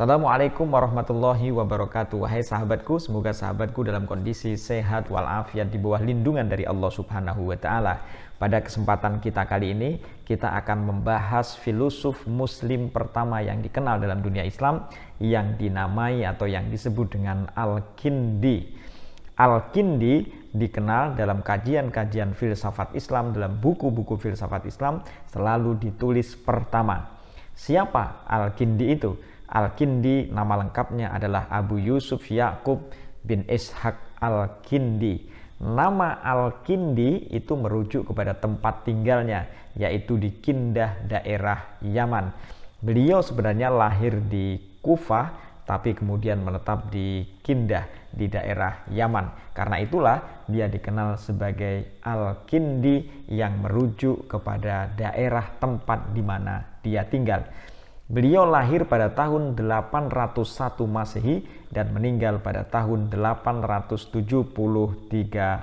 Assalamualaikum warahmatullahi wabarakatuh. Wahai sahabatku, semoga sahabatku dalam kondisi sehat walafiat di bawah lindungan dari Allah Subhanahu wa taala. Pada kesempatan kita kali ini, kita akan membahas filosof muslim pertama yang dikenal dalam dunia Islam yang dinamai atau yang disebut dengan Al-Kindi. Al-Kindi dikenal dalam kajian-kajian filsafat Islam, dalam buku-buku filsafat Islam selalu ditulis pertama. Siapa Al-Kindi itu? Al-Kindi nama lengkapnya adalah Abu Yusuf Yakub bin Ishaq Al-Kindi. Nama Al-Kindi itu merujuk kepada tempat tinggalnya yaitu di Kindah daerah Yaman. Beliau sebenarnya lahir di Kufah tapi kemudian menetap di Kindah di daerah Yaman. Karena itulah dia dikenal sebagai Al-Kindi yang merujuk kepada daerah tempat di mana dia tinggal. Beliau lahir pada tahun 801 Masehi dan meninggal pada tahun 873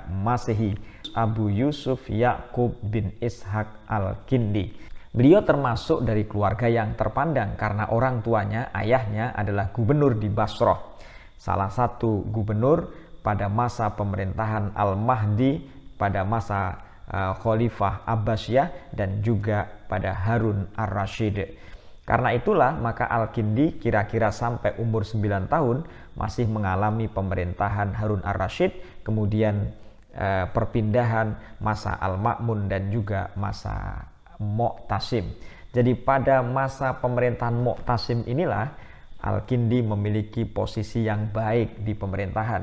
Masehi. Abu Yusuf Yakub bin Ishak Al-Kindi. Beliau termasuk dari keluarga yang terpandang karena orang tuanya, ayahnya adalah gubernur di Basroh. Salah satu gubernur pada masa pemerintahan Al-Mahdi pada masa uh, Khalifah Abbasiyah dan juga pada Harun Ar-Rasyid. Karena itulah maka Al-Kindi kira-kira sampai umur 9 tahun masih mengalami pemerintahan Harun Ar-Rashid, kemudian eh, perpindahan masa Al-Ma'mun dan juga masa Mu'tasim. Jadi pada masa pemerintahan Mu'tasim inilah Al-Kindi memiliki posisi yang baik di pemerintahan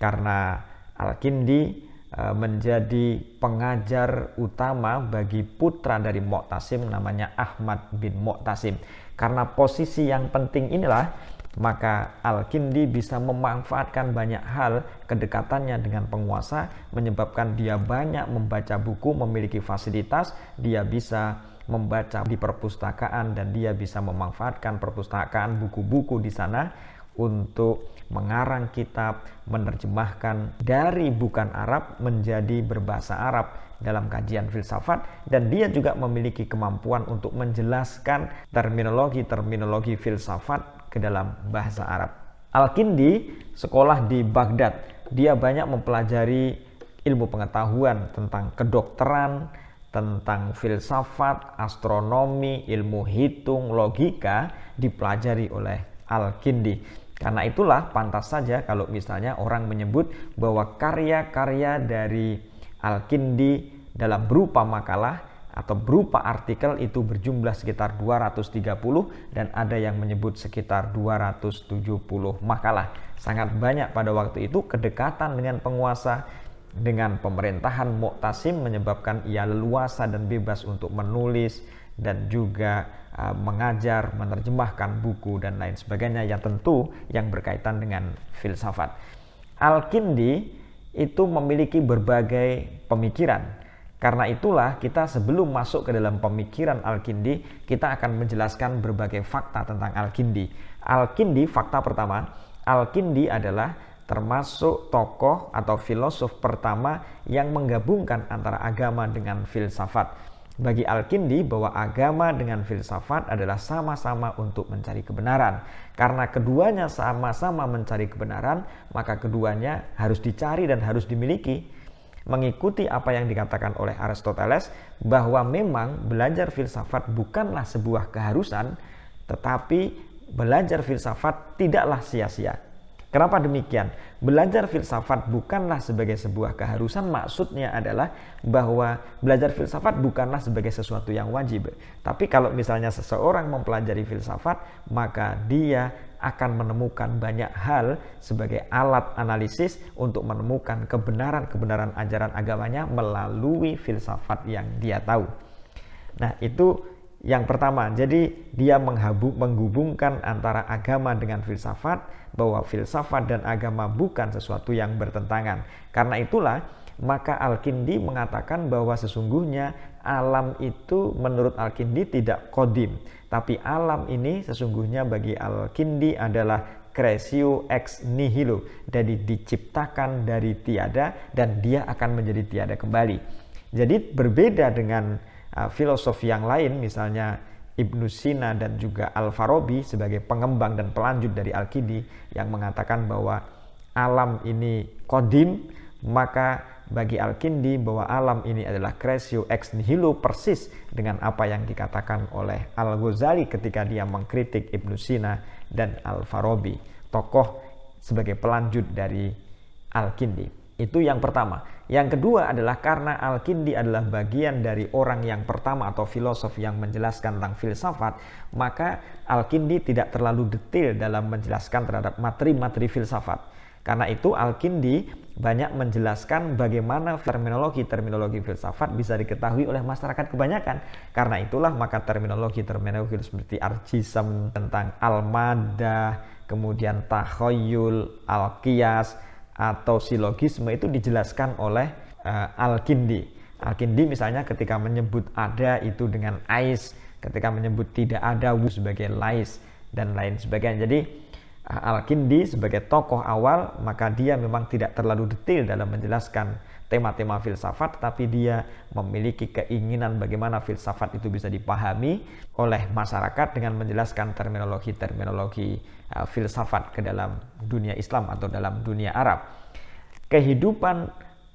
karena Al-Kindi E, menjadi pengajar utama bagi putra dari Mu'tasim namanya Ahmad bin Mu'tasim. Karena posisi yang penting inilah maka Al-Kindi bisa memanfaatkan banyak hal kedekatannya dengan penguasa menyebabkan dia banyak membaca buku, memiliki fasilitas, dia bisa membaca di perpustakaan dan dia bisa memanfaatkan perpustakaan buku-buku di sana untuk mengarang kitab, menerjemahkan dari bukan Arab menjadi berbahasa Arab dalam kajian filsafat dan dia juga memiliki kemampuan untuk menjelaskan terminologi-terminologi filsafat ke dalam bahasa Arab. Al-Kindi sekolah di Baghdad. Dia banyak mempelajari ilmu pengetahuan tentang kedokteran, tentang filsafat, astronomi, ilmu hitung, logika dipelajari oleh Al-Kindi. Karena itulah pantas saja kalau misalnya orang menyebut bahwa karya-karya dari Al-Kindi dalam berupa makalah atau berupa artikel itu berjumlah sekitar 230 dan ada yang menyebut sekitar 270 makalah. Sangat banyak pada waktu itu kedekatan dengan penguasa dengan pemerintahan Mu'tasim menyebabkan ia leluasa dan bebas untuk menulis, dan juga e, mengajar, menerjemahkan buku dan lain sebagainya yang tentu yang berkaitan dengan filsafat. Al-Kindi itu memiliki berbagai pemikiran. Karena itulah kita sebelum masuk ke dalam pemikiran Al-Kindi, kita akan menjelaskan berbagai fakta tentang Al-Kindi. Al-Kindi fakta pertama, Al-Kindi adalah termasuk tokoh atau filosof pertama yang menggabungkan antara agama dengan filsafat bagi Al-Kindi bahwa agama dengan filsafat adalah sama-sama untuk mencari kebenaran. Karena keduanya sama-sama mencari kebenaran, maka keduanya harus dicari dan harus dimiliki. Mengikuti apa yang dikatakan oleh Aristoteles bahwa memang belajar filsafat bukanlah sebuah keharusan, tetapi belajar filsafat tidaklah sia-sia Kenapa demikian? Belajar filsafat bukanlah sebagai sebuah keharusan, maksudnya adalah bahwa belajar filsafat bukanlah sebagai sesuatu yang wajib. Tapi kalau misalnya seseorang mempelajari filsafat, maka dia akan menemukan banyak hal sebagai alat analisis untuk menemukan kebenaran-kebenaran ajaran agamanya melalui filsafat yang dia tahu. Nah, itu yang pertama, jadi dia menghabuk, menghubungkan antara agama dengan filsafat, bahwa filsafat dan agama bukan sesuatu yang bertentangan. Karena itulah, maka Al-Kindi mengatakan bahwa sesungguhnya alam itu menurut Al-Kindi tidak kodim. Tapi alam ini sesungguhnya bagi Al-Kindi adalah kresio ex nihilo, jadi diciptakan dari tiada dan dia akan menjadi tiada kembali. Jadi berbeda dengan Ah, filosofi yang lain misalnya Ibnu Sina dan juga Al-Farabi sebagai pengembang dan pelanjut dari Al-Kidi yang mengatakan bahwa alam ini kodim maka bagi Al-Kindi bahwa alam ini adalah kresio ex nihilo persis dengan apa yang dikatakan oleh Al-Ghazali ketika dia mengkritik Ibnu Sina dan Al-Farabi tokoh sebagai pelanjut dari Al-Kindi itu yang pertama. Yang kedua adalah karena Al-Kindi adalah bagian dari orang yang pertama atau filosof yang menjelaskan tentang filsafat, maka Al-Kindi tidak terlalu detail dalam menjelaskan terhadap materi-materi filsafat. Karena itu Al-Kindi banyak menjelaskan bagaimana terminologi-terminologi filsafat bisa diketahui oleh masyarakat kebanyakan. Karena itulah maka terminologi-terminologi seperti arjism, tentang al-madah, kemudian tahoyul, al-qiyas, atau silogisme itu dijelaskan oleh uh, Al-Kindi. Al-Kindi misalnya ketika menyebut ada itu dengan ais, ketika menyebut tidak ada wu sebagai lais dan lain sebagainya. Jadi Ah, Al-Kindi sebagai tokoh awal, maka dia memang tidak terlalu detail dalam menjelaskan tema-tema filsafat, tapi dia memiliki keinginan bagaimana filsafat itu bisa dipahami oleh masyarakat dengan menjelaskan terminologi-terminologi ah, filsafat ke dalam dunia Islam atau dalam dunia Arab. Kehidupan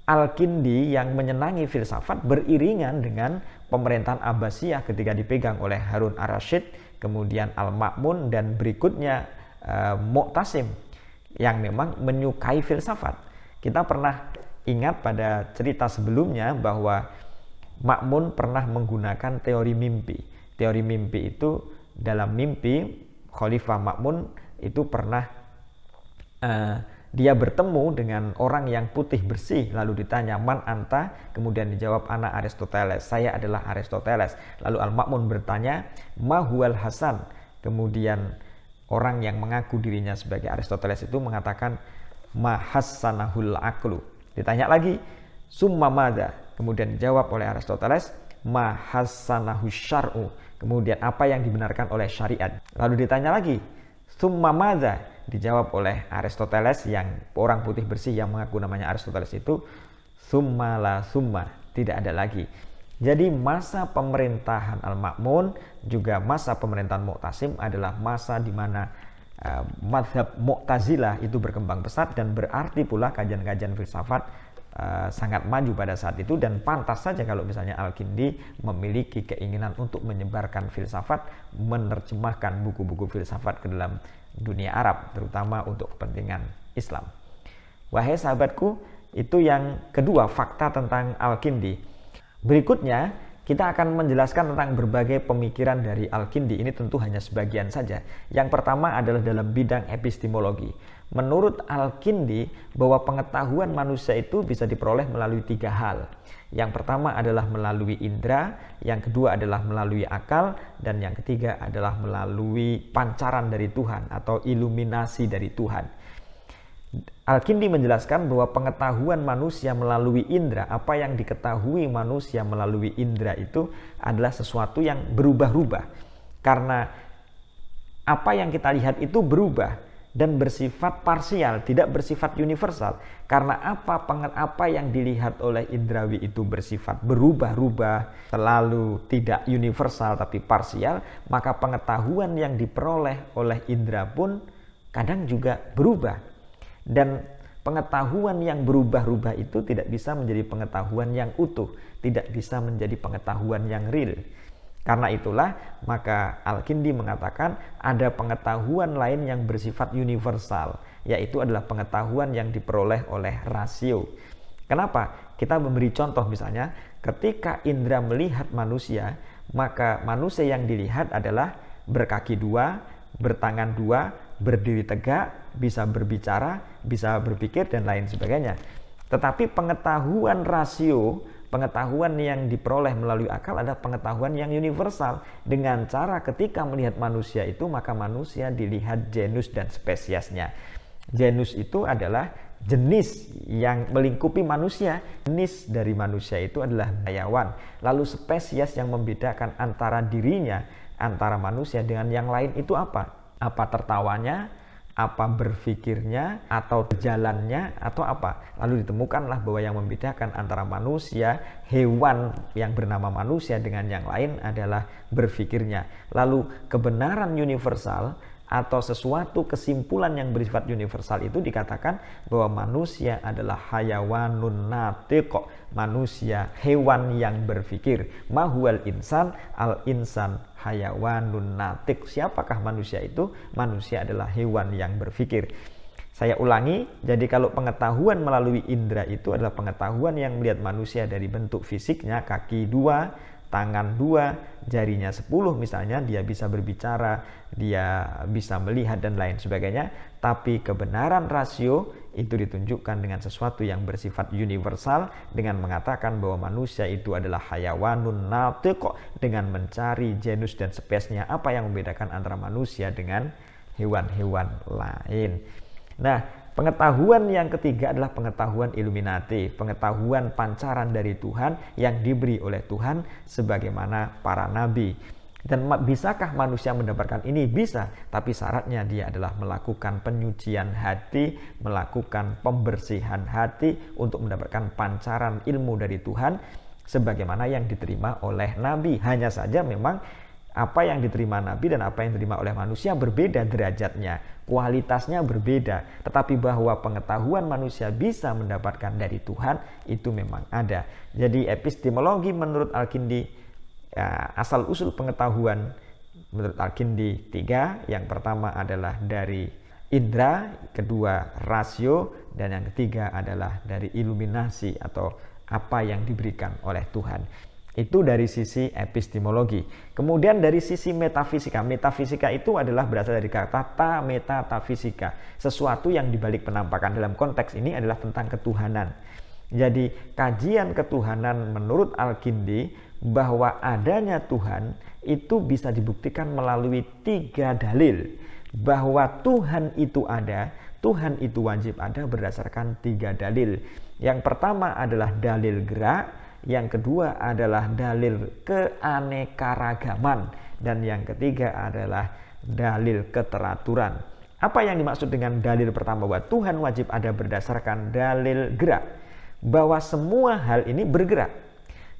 Al-Kindi yang menyenangi filsafat beriringan dengan pemerintahan Abbasiyah ketika dipegang oleh Harun Ar-Rashid, kemudian Al-Ma'mun, dan berikutnya Eh, Mu'tasim yang memang menyukai filsafat. Kita pernah ingat pada cerita sebelumnya bahwa Makmun pernah menggunakan teori mimpi. Teori mimpi itu dalam mimpi Khalifah Makmun itu pernah uh, dia bertemu dengan orang yang putih bersih lalu ditanya man anta kemudian dijawab anak Aristoteles saya adalah Aristoteles lalu Al Makmun bertanya mahual Hasan kemudian Orang yang mengaku dirinya sebagai Aristoteles itu mengatakan mahassanahul aklu. Ditanya lagi, summa mada? Kemudian dijawab oleh Aristoteles, mahasanahu syar'u. Kemudian apa yang dibenarkan oleh syariat. Lalu ditanya lagi, summa mada? Dijawab oleh Aristoteles yang orang putih bersih yang mengaku namanya Aristoteles itu, summa la summa. Tidak ada lagi. Jadi masa pemerintahan Al-Ma'mun juga masa pemerintahan Mu'tasim adalah masa di mana uh, madhab Mu'tazilah itu berkembang pesat dan berarti pula kajian-kajian filsafat uh, sangat maju pada saat itu dan pantas saja kalau misalnya Al-Kindi memiliki keinginan untuk menyebarkan filsafat, menerjemahkan buku-buku filsafat ke dalam dunia Arab terutama untuk kepentingan Islam. Wahai sahabatku, itu yang kedua fakta tentang Al-Kindi. Berikutnya, kita akan menjelaskan tentang berbagai pemikiran dari Al-Kindi ini tentu hanya sebagian saja. Yang pertama adalah dalam bidang epistemologi. Menurut Al-Kindi, bahwa pengetahuan manusia itu bisa diperoleh melalui tiga hal. Yang pertama adalah melalui indera, yang kedua adalah melalui akal, dan yang ketiga adalah melalui pancaran dari Tuhan atau iluminasi dari Tuhan. Al-Kindi menjelaskan bahwa pengetahuan manusia melalui indera, apa yang diketahui manusia melalui indera itu adalah sesuatu yang berubah-ubah. Karena apa yang kita lihat itu berubah dan bersifat parsial, tidak bersifat universal. Karena apa pengen apa yang dilihat oleh indrawi itu bersifat berubah-ubah, selalu tidak universal tapi parsial, maka pengetahuan yang diperoleh oleh indra pun kadang juga berubah dan pengetahuan yang berubah-ubah itu tidak bisa menjadi pengetahuan yang utuh, tidak bisa menjadi pengetahuan yang real. Karena itulah, maka Al-Kindi mengatakan ada pengetahuan lain yang bersifat universal, yaitu adalah pengetahuan yang diperoleh oleh rasio. Kenapa? Kita memberi contoh misalnya, ketika indra melihat manusia, maka manusia yang dilihat adalah berkaki dua, bertangan dua, berdiri tegak, bisa berbicara, bisa berpikir, dan lain sebagainya. Tetapi pengetahuan rasio, pengetahuan yang diperoleh melalui akal adalah pengetahuan yang universal. Dengan cara ketika melihat manusia itu, maka manusia dilihat genus dan spesiesnya. Genus itu adalah jenis yang melingkupi manusia. Jenis dari manusia itu adalah hayawan. Lalu spesies yang membedakan antara dirinya, antara manusia dengan yang lain itu apa? apa tertawanya, apa berfikirnya, atau jalannya, atau apa. Lalu ditemukanlah bahwa yang membedakan antara manusia, hewan yang bernama manusia dengan yang lain adalah berfikirnya. Lalu kebenaran universal atau sesuatu kesimpulan yang bersifat universal itu dikatakan bahwa manusia adalah hayawanun natiqo manusia hewan yang berpikir mahual insan al insan hayawanun natiq siapakah manusia itu manusia adalah hewan yang berpikir saya ulangi, jadi kalau pengetahuan melalui indera itu adalah pengetahuan yang melihat manusia dari bentuk fisiknya, kaki dua, tangan dua, jarinya sepuluh misalnya, dia bisa berbicara, dia bisa melihat dan lain sebagainya. Tapi kebenaran rasio itu ditunjukkan dengan sesuatu yang bersifat universal dengan mengatakan bahwa manusia itu adalah hayawanun natiq dengan mencari genus dan spesiesnya apa yang membedakan antara manusia dengan hewan-hewan lain. Nah, Pengetahuan yang ketiga adalah pengetahuan Illuminati, pengetahuan pancaran dari Tuhan yang diberi oleh Tuhan sebagaimana para nabi. Dan bisakah manusia mendapatkan ini? Bisa, tapi syaratnya dia adalah melakukan penyucian hati, melakukan pembersihan hati untuk mendapatkan pancaran ilmu dari Tuhan sebagaimana yang diterima oleh nabi. Hanya saja memang apa yang diterima nabi dan apa yang diterima oleh manusia berbeda derajatnya kualitasnya berbeda, tetapi bahwa pengetahuan manusia bisa mendapatkan dari Tuhan itu memang ada. Jadi epistemologi menurut Al-Kindi ya, asal usul pengetahuan menurut Al-Kindi tiga, yang pertama adalah dari indera, kedua rasio, dan yang ketiga adalah dari iluminasi atau apa yang diberikan oleh Tuhan. Itu dari sisi epistemologi. Kemudian dari sisi metafisika. Metafisika itu adalah berasal dari kata ta fisika. Sesuatu yang dibalik penampakan dalam konteks ini adalah tentang ketuhanan. Jadi kajian ketuhanan menurut Al-Kindi bahwa adanya Tuhan itu bisa dibuktikan melalui tiga dalil. Bahwa Tuhan itu ada, Tuhan itu wajib ada berdasarkan tiga dalil. Yang pertama adalah dalil gerak, yang kedua adalah dalil keanekaragaman dan yang ketiga adalah dalil keteraturan. Apa yang dimaksud dengan dalil pertama bahwa Tuhan wajib ada berdasarkan dalil gerak? Bahwa semua hal ini bergerak.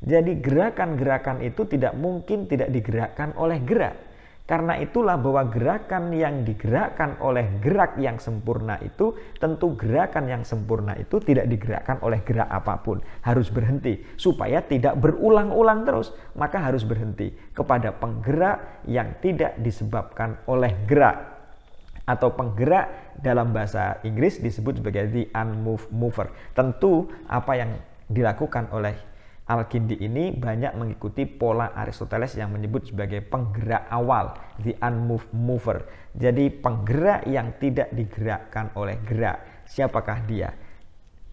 Jadi gerakan-gerakan itu tidak mungkin tidak digerakkan oleh gerak karena itulah bahwa gerakan yang digerakkan oleh gerak yang sempurna itu tentu gerakan yang sempurna itu tidak digerakkan oleh gerak apapun. Harus berhenti supaya tidak berulang-ulang terus, maka harus berhenti kepada penggerak yang tidak disebabkan oleh gerak atau penggerak dalam bahasa Inggris disebut sebagai the unmoved mover. Tentu apa yang dilakukan oleh Al-Kindi ini banyak mengikuti pola Aristoteles yang menyebut sebagai penggerak awal, the unmoved mover. Jadi penggerak yang tidak digerakkan oleh gerak. Siapakah dia?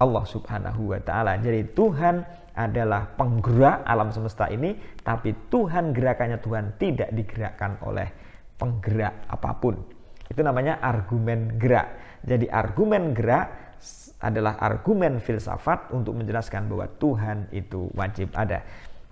Allah Subhanahu wa taala. Jadi Tuhan adalah penggerak alam semesta ini, tapi Tuhan gerakannya Tuhan tidak digerakkan oleh penggerak apapun. Itu namanya argumen gerak. Jadi argumen gerak adalah argumen filsafat untuk menjelaskan bahwa Tuhan itu wajib ada.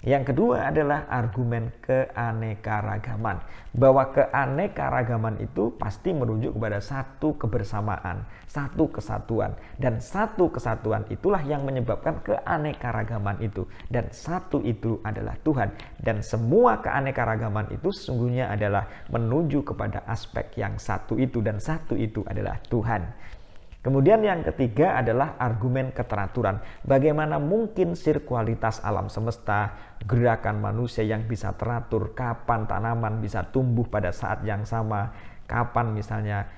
Yang kedua adalah argumen keanekaragaman. Bahwa keanekaragaman itu pasti merujuk kepada satu kebersamaan, satu kesatuan. Dan satu kesatuan itulah yang menyebabkan keanekaragaman itu. Dan satu itu adalah Tuhan. Dan semua keanekaragaman itu sesungguhnya adalah menuju kepada aspek yang satu itu. Dan satu itu adalah Tuhan. Kemudian yang ketiga adalah argumen keteraturan. Bagaimana mungkin sirkualitas alam semesta, gerakan manusia yang bisa teratur, kapan tanaman bisa tumbuh pada saat yang sama, kapan misalnya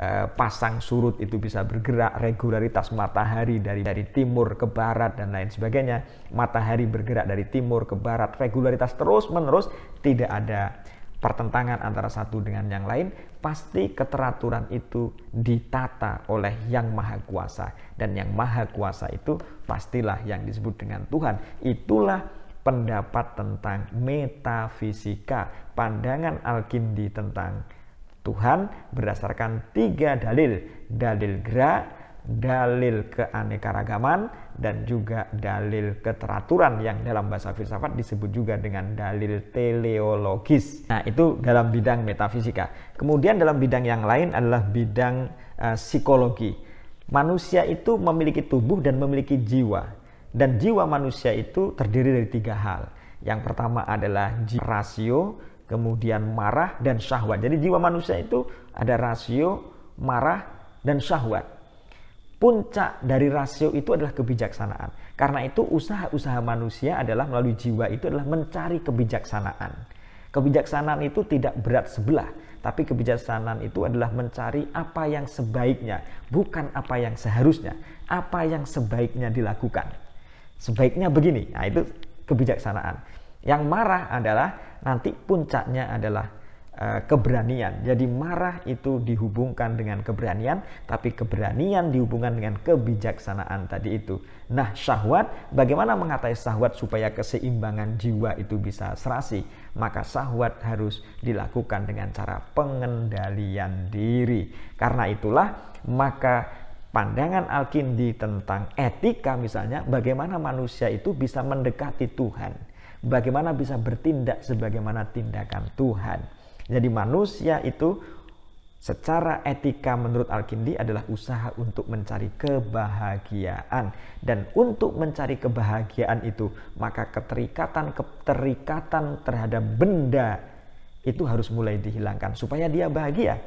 eh, pasang surut itu bisa bergerak, regularitas matahari dari dari timur ke barat dan lain sebagainya. Matahari bergerak dari timur ke barat, regularitas terus-menerus tidak ada pertentangan antara satu dengan yang lain, pasti keteraturan itu ditata oleh Yang Maha Kuasa, dan Yang Maha Kuasa itu pastilah yang disebut dengan Tuhan. Itulah pendapat tentang metafisika, pandangan Al-Kindi tentang Tuhan berdasarkan tiga dalil: dalil gerak, dalil keanekaragaman dan juga dalil keteraturan yang dalam bahasa filsafat disebut juga dengan dalil teleologis. Nah, itu dalam bidang metafisika. Kemudian dalam bidang yang lain adalah bidang uh, psikologi. Manusia itu memiliki tubuh dan memiliki jiwa. Dan jiwa manusia itu terdiri dari tiga hal. Yang pertama adalah rasio, kemudian marah dan syahwat. Jadi jiwa manusia itu ada rasio, marah, dan syahwat. Puncak dari rasio itu adalah kebijaksanaan. Karena itu usaha-usaha manusia adalah melalui jiwa itu adalah mencari kebijaksanaan. Kebijaksanaan itu tidak berat sebelah, tapi kebijaksanaan itu adalah mencari apa yang sebaiknya, bukan apa yang seharusnya, apa yang sebaiknya dilakukan. Sebaiknya begini, nah itu kebijaksanaan. Yang marah adalah nanti puncaknya adalah Eh, keberanian. Jadi marah itu dihubungkan dengan keberanian, tapi keberanian dihubungkan dengan kebijaksanaan tadi itu. Nah, syahwat, bagaimana mengatai syahwat supaya keseimbangan jiwa itu bisa serasi? Maka syahwat harus dilakukan dengan cara pengendalian diri. Karena itulah maka pandangan Al-Kindi tentang etika misalnya bagaimana manusia itu bisa mendekati Tuhan, bagaimana bisa bertindak sebagaimana tindakan Tuhan. Jadi manusia itu secara etika menurut Al-Kindi adalah usaha untuk mencari kebahagiaan dan untuk mencari kebahagiaan itu maka keterikatan keterikatan terhadap benda itu harus mulai dihilangkan supaya dia bahagia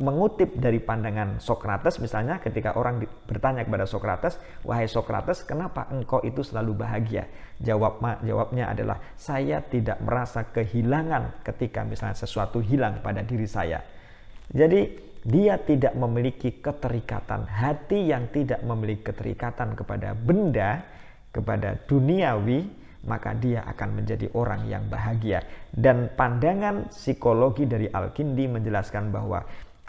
mengutip dari pandangan Sokrates misalnya ketika orang bertanya kepada Sokrates, "Wahai Sokrates, kenapa engkau itu selalu bahagia?" Jawab jawabnya adalah, "Saya tidak merasa kehilangan ketika misalnya sesuatu hilang pada diri saya." Jadi, dia tidak memiliki keterikatan hati yang tidak memiliki keterikatan kepada benda, kepada duniawi maka dia akan menjadi orang yang bahagia. Dan pandangan psikologi dari Al-Kindi menjelaskan bahwa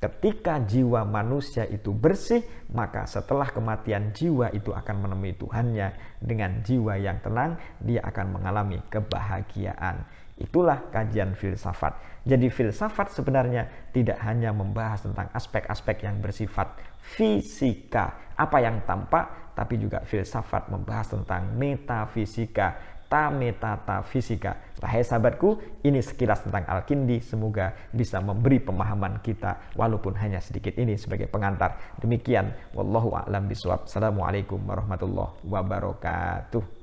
Ketika jiwa manusia itu bersih, maka setelah kematian jiwa itu akan menemui Tuhannya. Dengan jiwa yang tenang, dia akan mengalami kebahagiaan. Itulah kajian filsafat. Jadi filsafat sebenarnya tidak hanya membahas tentang aspek-aspek yang bersifat fisika, apa yang tampak, tapi juga filsafat membahas tentang metafisika, Fisika. metatafisika. Wahai sahabatku, ini sekilas tentang Al-Kindi. Semoga bisa memberi pemahaman kita walaupun hanya sedikit ini sebagai pengantar. Demikian, wallahu a'lam bishawab. Assalamualaikum warahmatullahi wabarakatuh.